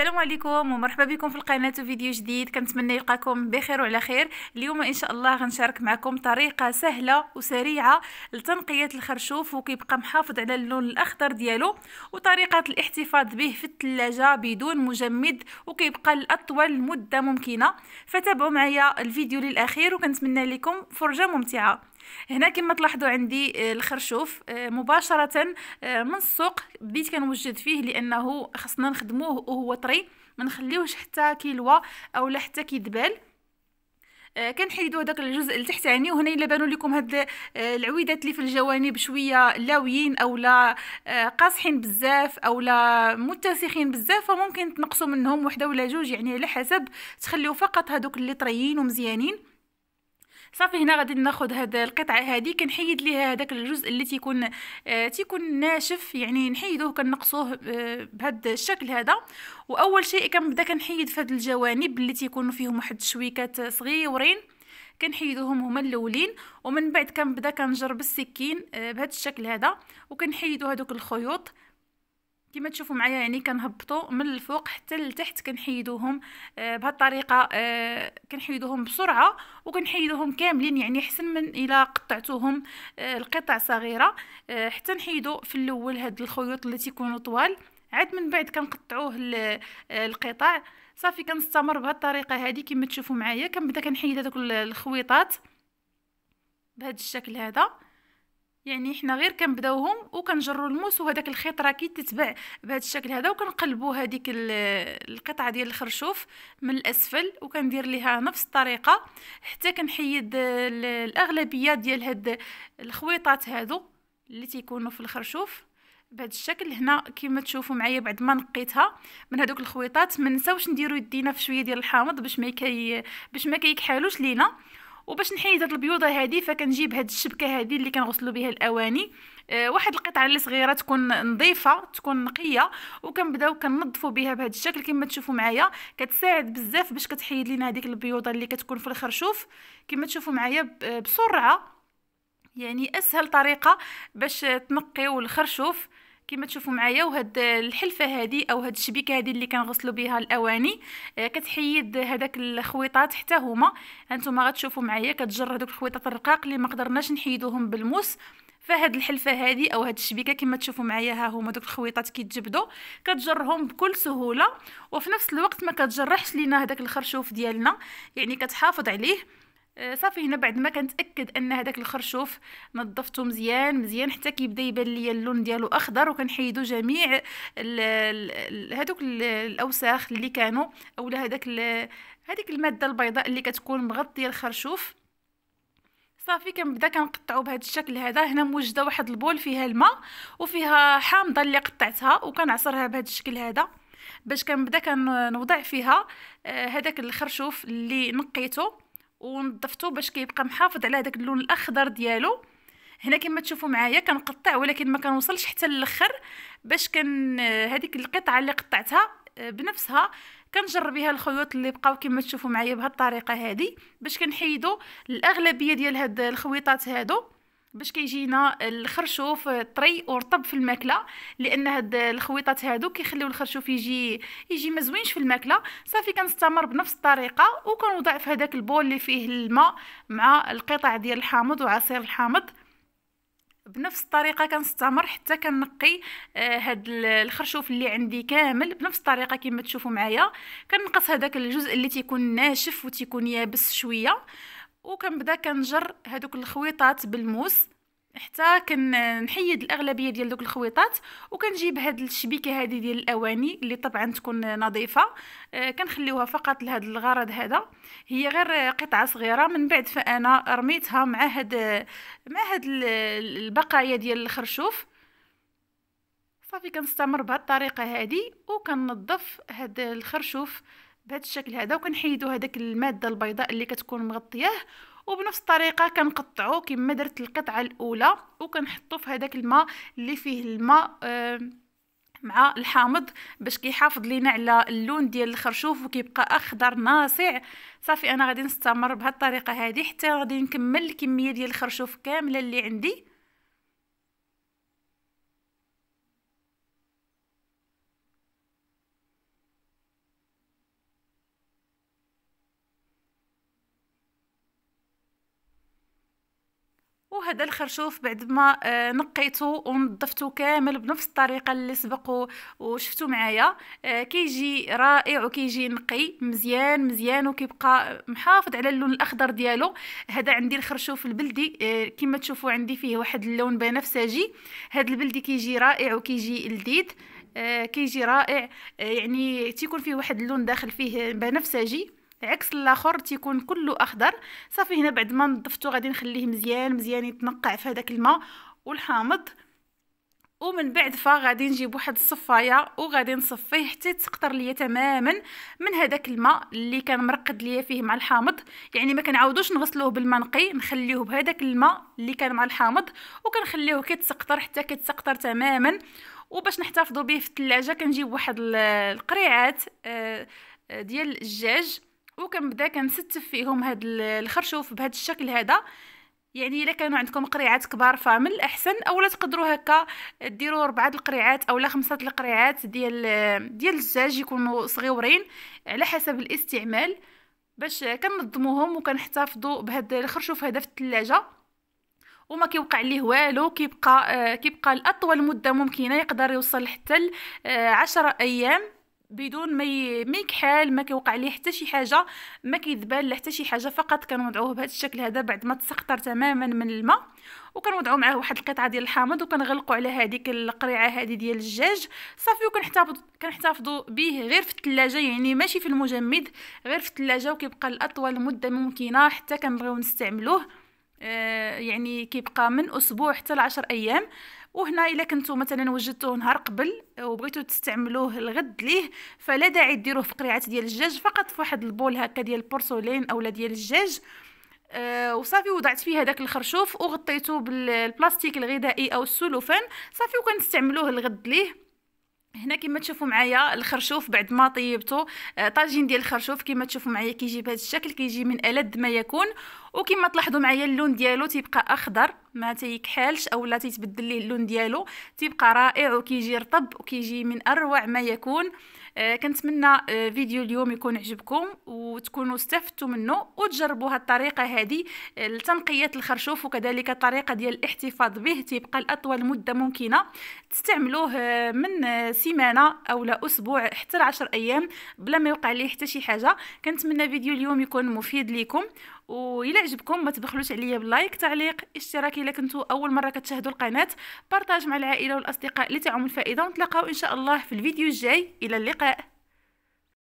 السلام عليكم ومرحبا بكم في القناه وفيديو جديد كنتمنى يلقاكم بخير وعلى خير اليوم ان شاء الله غنشارك معكم طريقه سهله وسريعه لتنقيه الخرشوف وكيبقى محافظ على اللون الاخضر ديالو وطريقه الاحتفاظ به في الثلاجه بدون مجمد وكيبقى لاطول مده ممكنه فتابعوا معايا الفيديو للاخير وكنتمنى لكم فرجه ممتعه هنا كما تلاحظوا عندي آه، الخرشوف آه، مباشره آه، من السوق بديت كنوجد فيه لانه خصنا نخدموه وهو طري ما نخليوهش حتى كيلوى اولا حتى كيدبال كنحيدوا هداك الجزء لتحت تحت وهنا الا بانوا لكم هاد العويدات اللي في الجوانب شويه لاويين اولا قاصحين بزاف اولا متسخين بزاف فممكن تنقصوا منهم وحده ولا جوج يعني على حسب تخليو فقط هادوك اللي طريين ومزيانين صافي هنا غادي ناخذ هاد القطعه هذه كنحيد ليها هذاك الجزء اللي تيكون آه تيكون ناشف يعني نحيدوه كنقصوه آه بهاد الشكل هذا واول شيء كنبدا كنحيد في هذه الجوانب اللي تيكونوا فيهم واحد الشويكات صغيورين كنحيدوهم هما الاولين ومن بعد كنبدا السكين آه بهذا الشكل هذا وكنحيدو هذوك الخيوط كما تشوفوا معايا يعني كنهبطوا من الفوق حتى لتحت كنحيدوهم آه، بهذه الطريقه آه، كنحيدوهم بسرعه وكنحيدوهم كاملين يعني احسن من الا قطعتوهم آه، القطع صغيره حتى نحيدو في الاول هاد الخيوط اللي تيكونوا طوال عاد من بعد كنقطعوه القطع صافي كنستمر بهذه الطريقه هذه كما تشوفوا معايا كنبدا كنحيد هذوك الخويطات بهذا الشكل هذا يعني حنا غير كنبداوهم وكنجروا الموس وهذاك الخيط راه كيتتبع بهذا الشكل هذا وكنقلبوا هذيك القطعه ديال الخرشوف من الاسفل وكندير ليها نفس الطريقه حتى كنحيد الاغلبيه ديال هاد الخويطات هادو اللي تيكونوا في الخرشوف بهذا الشكل هنا كما تشوفوا معايا بعد ما نقيتها من هذوك الخويطات ما نساوش نديروا يدينا في شويه ديال الحامض باش ما كي باش ما كيكحالوش لينا وباش نحيد هاد البيوضه هادي فكنجيب هاد الشبكه هادي اللي كنغسلو بها الاواني أه واحد القطعه اللي صغيره تكون نظيفه تكون نقيه وكنبداو كننظفوا بها بهذا الشكل كما تشوفوا معايا كتساعد بزاف باش كتحيد لينا هذيك البيوضه اللي كتكون في الخرشوف كما تشوفوا معايا بسرعه يعني اسهل طريقه باش تنقيو الخرشوف كما تشوفوا معايا وهاد الحلفه هذه او هاد الشبيكه هذه اللي كنغسلوا بها الاواني آه، كتحيد هذاك الخويطات حتى هما هانتوما غتشوفوا معايا كتجر هذوك الخويطات الرقاق اللي ما قدرناش نحيدوهم بالموس فهاد الحلفه هذه او هاد الشبيكه كما تشوفوا معايا ها هما دوك الخويطات كيتجبدوا كتجرهم بكل سهوله وفي نفس الوقت ما كتجرحش لينا هذاك الخرشوف ديالنا يعني كتحافظ عليه آه، صافي هنا بعد ما كنتاكد ان هذاك الخرشوف نظفته مزيان مزيان حتى كيبدا يبان ليا اللون ديالو اخضر وكنحيدو جميع هذوك الاوساخ اللي كانوا اولا هذاك هذيك الماده البيضاء اللي كتكون مغطيه الخرشوف صافي كنبدا كنقطعو بهذا الشكل هذا هنا موجده واحد البول فيها الماء وفيها حامضه اللي قطعتها وكنعصرها بهذا الشكل هذا باش كنبدا كنوضع فيها آه، هذاك الخرشوف اللي نقيته ونظفته باش كيبقى محافظ على داك اللون الاخضر ديالو هنا كما تشوفوا معايا كنقطع ولكن ما كنوصلش حتى للاخر باش كان هذيك القطعه اللي قطعتها آه، بنفسها كنجر بها الخيوط اللي بقاو كما تشوفوا معايا بهالطريقه هذه باش كنحيدوا الاغلبيه ديال هاد الخويطات هادو باش كيجينا الخرشوف طري ورطب في الماكله لان هاد الخويطات هادو كيخليو الخرشوف يجي يجي ما زوينش في الماكله صافي كنستمر بنفس الطريقه وكنوضع في هذاك البول اللي فيه الماء مع القطع ديال الحامض وعصير الحامض بنفس الطريقه كنستمر حتى كنقي آه، هاد الخرشوف اللي عندي كامل بنفس الطريقه كما تشوفوا معايا كنقص هذاك الجزء اللي تيكون ناشف وتيكون يابس شويه وكنبدا كنجر هذوك الخويطات بالموس حتى كنحيد الاغلبيه ديال دوك الخويطات وكنجيب هاد الشبيكه هادي ديال الاواني اللي طبعا تكون نظيفه آه كنخليوها فقط لهاد الغرض هذا هي غير قطعه صغيره من بعد فانا رميتها مع هاد مع هاد البقايا ديال الخرشوف صافي كنستمر بهاد الطريقه هادي وكننظف هاد الخرشوف بهذا الشكل هذا وكنحيدوا هذاك الماده البيضاء اللي كتكون مغطياه وبنفس الطريقه كنقطعو كما درت القطعه الاولى وكنحطوا في هذاك الماء اللي فيه الماء آه مع الحامض باش كيحافظ لينا على اللون ديال الخرشوف وكيبقى اخضر ناصع صافي انا غادي نستمر الطريقه هذه حتى غادي نكمل الكميه ديال الخرشوف كامله اللي عندي هذا الخرشوف بعد ما آه، نقيته ونظفته كامل بنفس الطريقه اللي سبق وشفتوا معايا آه، كيجي رائع وكيجي نقي مزيان مزيان وكيبقى محافظ على اللون الاخضر ديالو هذا عندي الخرشوف البلدي آه، كما تشوفوا عندي فيه واحد اللون بنفسجي هذا البلدي كيجي رائع وكيجي لذيذ كيجي رائع يعني تيكون فيه واحد اللون داخل فيه بنفسجي عكس الاخر تيكون كله اخضر صافي هنا بعد ما نظفته غادي نخليه مزيان مزيان يتنقع في هذاك الماء والحامض ومن بعد غادي نجيب واحد الصفايه وغادي نصفيه حتى تسقطر ليا تماما من هذاك الماء اللي كان مرقد ليا فيه مع الحامض يعني ما كنعاودوش نغسلوه بالماء نقي نخليوه بهذاك الماء اللي كان مع الحامض وكنخليوه كيتسقطر حتى كيتسقطر تماما وباش نحتفظوا به في الثلاجه كنجيب واحد القريعات آه، آه، ديال الدجاج وكنبدا كنستف فيهم هاد الخرشوف بهذا الشكل هذا يعني الا كانوا عندكم قريعات كبار فمن الاحسن اولا تقدروا هكا ديروا اربعه القريعات اولا خمسه القريعات ديال ديال الزاج يكونوا صغيورين على حسب الاستعمال باش كنظموهم وكنحتفظوا بهذا الخرشوف هذا في الثلاجه وما كيوقع ليه والو كيبقى آه، كيبقى لاطول مده ممكنه يقدر يوصل حتى 10 آه، ايام بدون ما ميك حال ما كيوقع ليه حتى شي حاجه ما كيذبال لا حتى شي حاجه فقط كنوضعوه بهذا الشكل هذا بعد ما تسخطر تماما من الماء وكنوضعوا معاه واحد القطعه ديال الحامض وكنغلقوا على هذيك القريعه هذه ديال الدجاج صافي وكنحتفظوا كنحتفظوا به غير في الثلاجه يعني ماشي في المجمد غير في الثلاجه وكيبقى لاطول مده ممكنه حتى كنبغيو نستعملوه آه يعني كيبقى من اسبوع حتى لعشر ايام وهنا الا كنتو مثلا وجدتوه نهار قبل وبغيتو تستعملوه الغد ليه فلا داعي ديروه في قريعه ديال الدجاج فقط في واحد البول هكا ديال البورسولين اولا ديال الدجاج أه وصافي وضعت فيه هذاك الخرشوف وغطيته بالبلاستيك الغذائي او السلوفان صافي وكنستعملوه الغد ليه هنا كما تشوفوا معايا الخرشوف بعد ما طيبته آه، طاجين ديال الخرشوف كما تشوفوا معايا كيجي بهذا الشكل كيجي من ألد ما يكون وكما تلاحظوا معايا اللون ديالو تيبقى اخضر ما تيكحلش اولا تيتبدل ليه اللون ديالو تيبقى رائع وكيجي رطب وكيجي من اروع ما يكون آه، كنتمنى آه، فيديو اليوم يكون عجبكم وتكونوا استفدتوا منه وتجربوا هاد الطريقه هذه آه، لتنقيه الخرشوف وكذلك الطريقه ديال الاحتفاظ به تيبقى لاطول مده ممكنه تستعملوه من سيمانه او اسبوع حتى 10 ايام بلا ما يوقع ليه حتى شي حاجه كنتمنى فيديو اليوم يكون مفيد ليكم وإلا عجبكم ما تبخلوش عليا باللايك تعليق اشتراك إلا كنتو أول مرة كتشاهدوا القناة بارطاج مع العائلة والأصدقاء لتعم الفائدة ونتلاقاو إن شاء الله في الفيديو الجاي إلى اللقاء